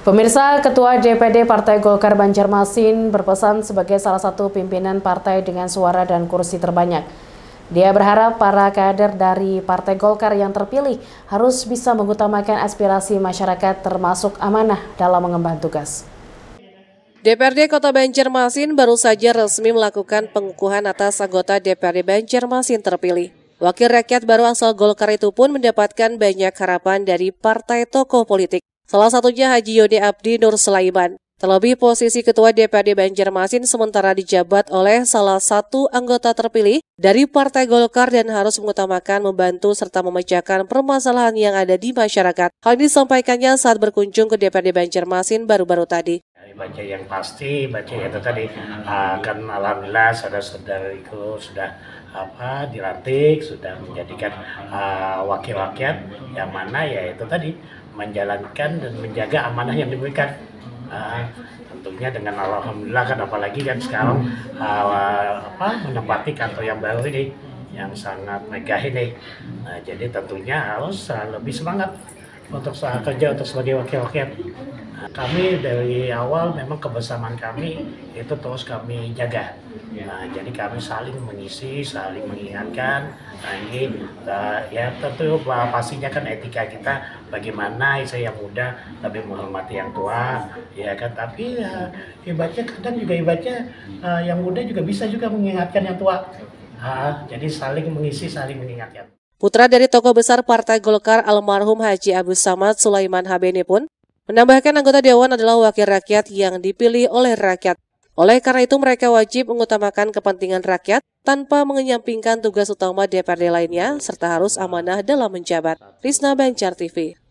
Pemirsa, Ketua DPD Partai Golkar Banjarmasin berpesan sebagai salah satu pimpinan partai dengan suara dan kursi terbanyak. Dia berharap para kader dari Partai Golkar yang terpilih harus bisa mengutamakan aspirasi masyarakat termasuk amanah dalam mengemban tugas. DPRD Kota Banjarmasin baru saja resmi melakukan pengukuhan atas anggota DPRD Banjarmasin terpilih. Wakil rakyat baru asal Golkar itu pun mendapatkan banyak harapan dari partai tokoh politik. Salah satunya Haji Yode Abdi Nur Sulaiman. Terlebih posisi Ketua DPRD Banjarmasin sementara dijabat oleh salah satu anggota terpilih dari Partai Golkar dan harus mengutamakan membantu serta memecahkan permasalahan yang ada di masyarakat. Hal ini disampaikannya saat berkunjung ke DPRD Banjarmasin baru-baru tadi baca yang pasti baca yang itu tadi uh, alhamdulillah saudara saudariku sudah apa dilantik sudah menjadikan uh, wakil rakyat yang mana ya itu tadi menjalankan dan menjaga amanah yang diberikan uh, tentunya dengan alhamdulillah kan apalagi kan sekarang uh, apa menempati kantor yang baru ini yang sangat megah ini nah, jadi tentunya harus lebih semangat untuk saat kerja untuk sebagai wakil rakyat kami dari awal memang kebersamaan kami itu terus kami jaga. Nah, jadi kami saling mengisi, saling mengingatkan. Nah, ini uh, ya tentu pastinya kan etika kita bagaimana saya yang muda lebih menghormati yang tua, ya kan. Tapi uh, ya, hebatnya kadang juga hebatnya uh, eh, yang muda juga bisa juga mengingatkan yang tua. Uh, jadi saling mengisi, saling mengingatkan. Putra dari tokoh besar Partai Golkar almarhum Haji Abu Samad Sulaiman Habeni pun menambahkan anggota dewan adalah wakil rakyat yang dipilih oleh rakyat. Oleh karena itu mereka wajib mengutamakan kepentingan rakyat tanpa mengenyampingkan tugas utama DPRD lainnya serta harus amanah dalam menjabat. Risna Bancar TV